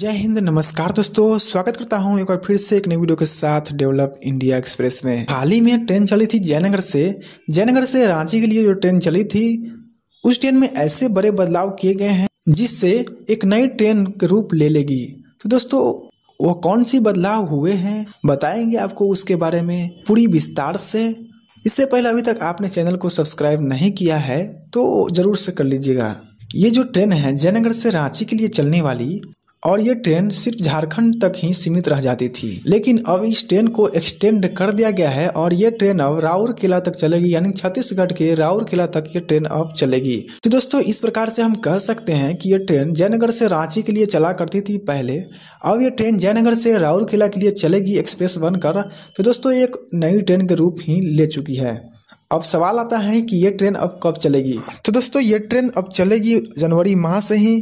जय हिंद नमस्कार दोस्तों स्वागत करता हूं एक बार फिर से एक नई वीडियो के साथ डेवलप इंडिया एक्सप्रेस में हाल ही में ट्रेन चली थी जयनगर से जयनगर से रांची के लिए जो ट्रेन चली थी उस ट्रेन में ऐसे बड़े बदलाव किए गए हैं जिससे एक नई ट्रेन रूप ले लेगी तो दोस्तों वो कौन सी बदलाव हुए हैं बताएंगे आपको उसके बारे में पूरी विस्तार से इससे पहले अभी तक आपने चैनल को सब्सक्राइब नहीं किया है तो ज़रूर से कर लीजिएगा ये जो ट्रेन है जयनगर से रांची के लिए चलने वाली और ये ट्रेन सिर्फ झारखंड तक ही सीमित रह जाती थी लेकिन अब इस ट्रेन को एक्सटेंड कर दिया गया है और ये ट्रेन अब राउर किला तक चलेगी यानी छत्तीसगढ़ के राउर किला तक ये ट्रेन अब चलेगी तो दोस्तों इस प्रकार से हम कह सकते हैं कि ये ट्रेन जयनगर से रांची के लिए चला करती थी पहले अब ये ट्रेन जयनगर से राउर किला के लिए चलेगी एक्सप्रेस बनकर तो दोस्तों एक नई ट्रेन के रूप ही ले चुकी है अब सवाल आता है कि ये ट्रेन अब कब चलेगी तो दोस्तों ये ट्रेन अब चलेगी जनवरी माह से ही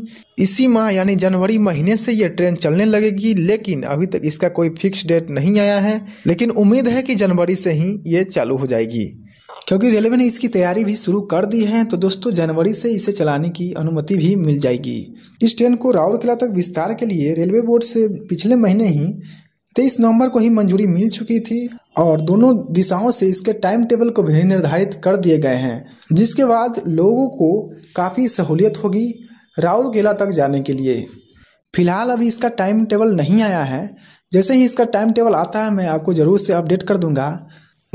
इसी माह यानी जनवरी महीने से ये ट्रेन चलने लगेगी लेकिन अभी तक इसका कोई फिक्स डेट नहीं आया है लेकिन उम्मीद है कि जनवरी से ही ये चालू हो जाएगी क्योंकि रेलवे ने इसकी तैयारी भी शुरू कर दी है तो दोस्तों जनवरी से इसे चलाने की अनुमति भी मिल जाएगी इस ट्रेन को राउरकिला तक विस्तार के लिए रेलवे बोर्ड से पिछले महीने ही तेईस नवंबर को ही मंजूरी मिल चुकी थी और दोनों दिशाओं से इसके टाइम टेबल को भी निर्धारित कर दिए गए हैं जिसके बाद लोगों को काफ़ी सहूलियत होगी राउरकेला तक जाने के लिए फिलहाल अभी इसका टाइम टेबल नहीं आया है जैसे ही इसका टाइम टेबल आता है मैं आपको ज़रूर से अपडेट कर दूंगा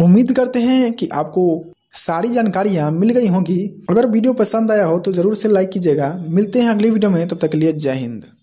उम्मीद करते हैं कि आपको सारी जानकारियाँ मिल गई होंगी अगर वीडियो पसंद आया हो तो ज़रूर से लाइक कीजिएगा मिलते हैं अगली वीडियो में तब तक के लिए जय हिंद